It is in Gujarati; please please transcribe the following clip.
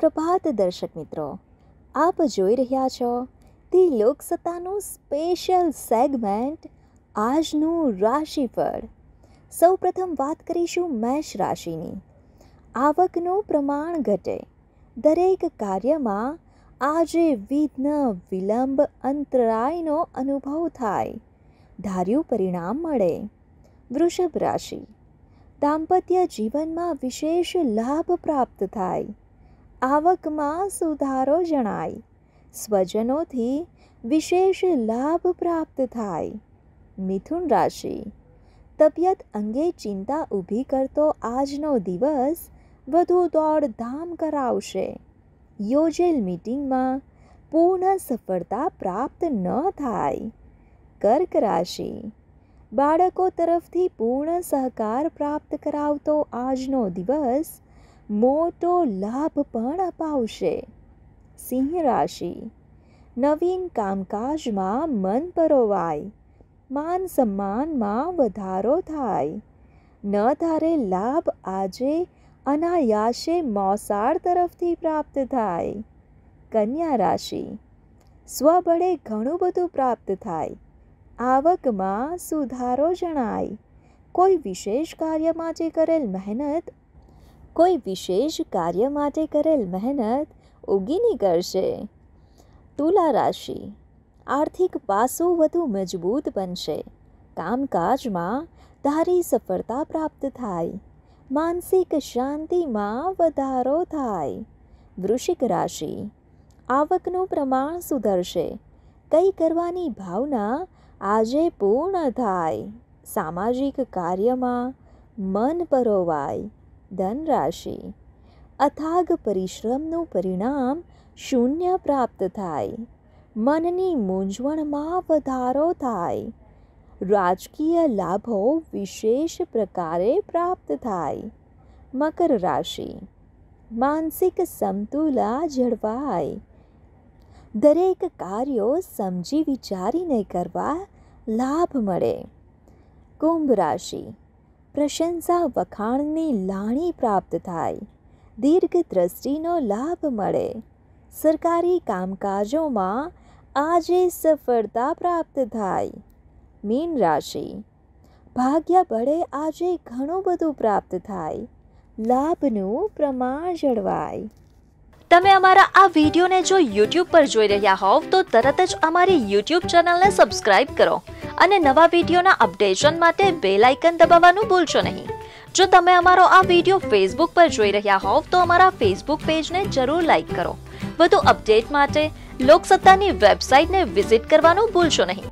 સુપ્રભાત દર્શક મિત્રો આપ જોઈ રહ્યા છો તે લોકસત્તાનું સ્પેશિયલ સેગમેન્ટ આજનું રાશિફળ સૌપ્રથમ વાત કરીશું મેષ રાશિની આવકનું પ્રમાણ ઘટે દરેક કાર્યમાં આજે વિઘ્ન વિલંબ અંતરાયનો અનુભવ થાય ધાર્યું પરિણામ મળે વૃષભ રાશિ દાંપત્ય જીવનમાં વિશેષ લાભ પ્રાપ્ત થાય આવકમાં સુધારો જણાય સ્વજનોથી વિશેષ લાભ પ્રાપ્ત થાય મિથુન રાશિ તબિયત અંગે ચિંતા ઊભી કરતો આજનો દિવસ વધુ દોડધામ કરાવશે યોજેલ મિટિંગમાં પૂર્ણ સફળતા પ્રાપ્ત ન થાય કર્ક રાશિ બાળકો તરફથી પૂર્ણ સહકાર પ્રાપ્ત કરાવતો આજનો દિવસ મોટો લાભ પણ અપાવશે સિંહ રાશિ નવીન કામકાજમાં મન પરોવાય માન સન્માનમાં વધારો થાય ન ધારે લાભ આજે અનાયાશે મોસાળ તરફથી પ્રાપ્ત થાય કન્યા રાશિ સ્વબળે ઘણું બધું પ્રાપ્ત થાય આવકમાં સુધારો જણાય કોઈ વિશેષ કાર્યમાં જે કરેલ મહેનત કોઈ વિશેષ કાર્ય માટે કરેલ મહેનત ઉગી નીકળશે તુલા રાશિ આર્થિક પાસું વધુ મજબૂત બનશે કામકાજમાં ધારી સફળતા પ્રાપ્ત થાય માનસિક શાંતિમાં વધારો થાય વૃશ્ચિક રાશિ આવકનું પ્રમાણ સુધરશે કંઈ કરવાની ભાવના આજે પૂર્ણ થાય સામાજિક કાર્યમાં મન પરોવાય ધનરાશિ અથાગ પરિશ્રમનું પરિણામ શૂન્ય પ્રાપ્ત થાય મનની મૂંઝવણમાં વધારો થાય રાજકીય લાભો વિશેષ પ્રકારે પ્રાપ્ત થાય મકર રાશિ માનસિક સમતુલા જળવાય દરેક કાર્યો સમજી વિચારીને કરવા લાભ મળે કુંભ રાશિ પ્રશંસા વખાણની લાણી પ્રાપ્ત થાય દીર્ઘ દ્રષ્ટિનો લાભ મળે સરકારી કામકાજોમાં આજે સફળતા પ્રાપ્ત થાય મીન રાશિ ભાગ્ય બળે આજે ઘણું બધું પ્રાપ્ત થાય લાભનું પ્રમાણ જળવાય તમે અમારા આ વિડીયોને જો યુટ્યુબ પર જોઈ રહ્યા હોવ તો તરત જ અમારી યુટ્યુબ ચેનલને સબસ્ક્રાઇબ કરો અને નવા વિડીયોના અપડેશન માટે બેલ આઇકન દબાવવાનું ભૂલશો નહીં જો તમે અમારો આ વિડીયો ફેસબુક પર જોઈ રહ્યા હોવ તો અમારા ફેસબુક પેજને જરૂર લાઇક કરો વધુ અપડેટ માટે લોકસત્તાની વેબસાઇટને વિઝિટ કરવાનું ભૂલશો નહીં